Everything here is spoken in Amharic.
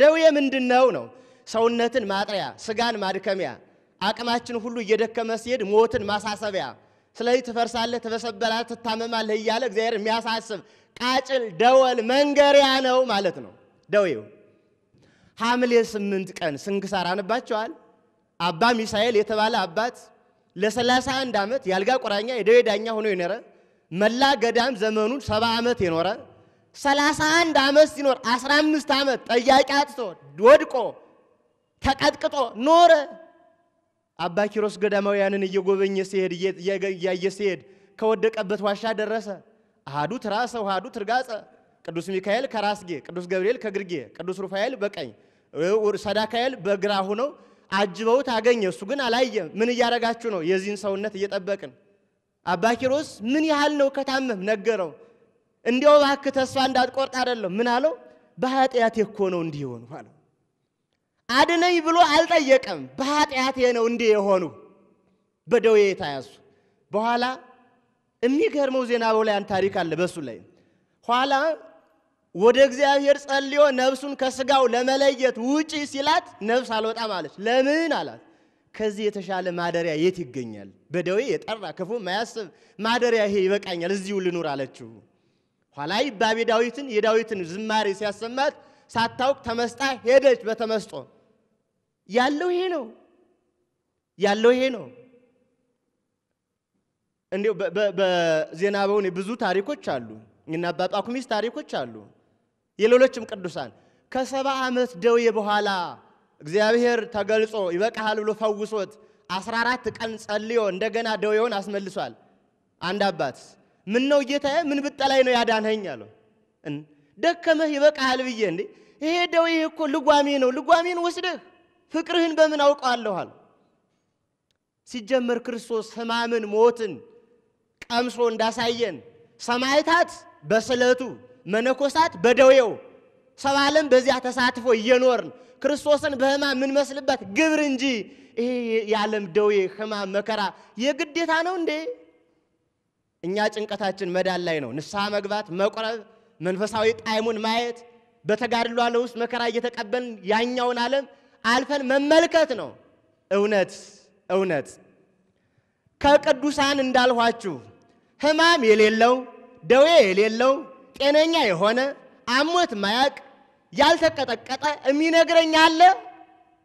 ደዌ ምንድነው ነው ነው? ሰውነትን ማጥሪያ፣ ስጋን ማድከሚያ፣ አቅማችን ሁሉ እየደከመ ሲሄድ ሞትን ማሳሰቢያ። ስለዚህ ትፈርሳለህ፣ ትበሰበላለህ፣ ትታመማለህ እያለ እግዚአብሔር የሚያሳስብ ቃጭል ደወል መንገሪያ ነው ማለት ነው ደዌው። ሐምሌ ስምንት ቀን ስንክሳር አንባቸዋል። አባ ሚሳኤል የተባለ አባት ለሰላሳ አንድ ዓመት የአልጋ ቁራኛ የደዌ ዳኛ ሆኖ የኖረ መላ ገዳም ዘመኑን ሰባ ዓመት የኖረ ሰላሳ አንድ ዓመት ሲኖር አስራ አምስት ዓመት ጠያቂ አጥቶ ወድቆ ተቀጥቅጦ ኖረ። አባ ኪሮስ ገዳማውያንን እየጎበኘ ሲሄድ እያየ ሲሄድ ከወደቀበት ዋሻ ደረሰ። አሃዱ ትራሰ ውሃዱ ትርጋጸ ቅዱስ ሚካኤል ከራስጌ፣ ቅዱስ ገብርኤል ከግርጌ፣ ቅዱስ ሩፋኤል በቀኝ፣ ሰዳካኤል በግራ ሆነው አጅበውት አገኘ። እሱ ግን አላየም። ምን እያረጋችሁ ነው? የዚህን ሰውነት እየጠበቅን። አባ ኪሮስ ምን ያህል ነው ከታመም ነገረው። እንዲያው እባክህ ተስፋ እንዳትቆርጥ አይደለም። ምን አለው? በኃጢአቴ እኮ ነው እንዲህ የሆኑ አለው። አድነኝ ብሎ አልጠየቀም። በኃጢአቴ ነው እንዲህ የሆኑ በደዌ የተያዙ። በኋላ የሚገርመው ዜና በላያን ታሪክ አለ በሱ ላይ ኋላ ወደ እግዚአብሔር ጸልዮ ነፍሱን ከስጋው ለመለየት ውጪ ሲላት ነፍስ አልወጣም አለች። ለምን አላት። ከዚህ የተሻለ ማደሪያ የት ይገኛል? በደዌ የጠራ ክፉ ማያስብ ማደሪያ ይሄ ይበቃኛል፣ እዚሁ ልኑር አለችው። ኋላ ይባቤ ዳዊትን የዳዊትን ዝማሬ ሲያሰማት ሳታውቅ ተመስጣ ሄደች። በተመስጦ ያለው ይሄ ነው ያለው ይሄ ነው። እንዲሁ በዜና ብዙ ታሪኮች አሉ፣ እና አባጣ ኩሚስ ታሪኮች አሉ፣ የሌሎችም ቅዱሳን ከሰባ ዓመት ደዌ በኋላ እግዚአብሔር ተገልጾ ይበቃሃል ብሎ ፈውሶት 14 ቀን ጸልዮ እንደገና ደዌውን አስመልሷል። አንድ አባት ምን ነው ጌታዬ፣ ምን ብጠላይ ነው ያዳንኸኝ አለው። ደከመህ ይበቃሃል ብዬ እንዴ፣ ይሄ ደዌ እኮ ልጓሜ ነው፣ ልጓሜን ወስደህ ፍቅርህን በምን አውቀዋለሁ አለ። ሲጀመር ክርስቶስ ሕማምን ሞትን ቀምሶ እንዳሳየን ሰማዕታት በስለቱ መነኮሳት በደዌው ሰባለም በዚያ ተሳትፎ እየኖርን ክርስቶስን በሕማም የምንመስልበት ግብር እንጂ ይሄ የዓለም ደዌ ሕማም መከራ የግዴታ ነው እንዴ? እኛ ጭንቀታችን መዳን ላይ ነው። ንስሐ መግባት፣ መቁረብ፣ መንፈሳዊ ጣዕሙን ማየት፣ በተጋድሎ አለ ውስጥ መከራ እየተቀበልን ያኛውን ዓለም አልፈን መመልከት ነው። እውነት እውነት ከቅዱሳን እንዳልኋችሁ ሕማም የሌለው ደዌ የሌለው ጤነኛ የሆነ አሞት ማያቅ ያልተቀጠቀጠ የሚነግረኝ አለ?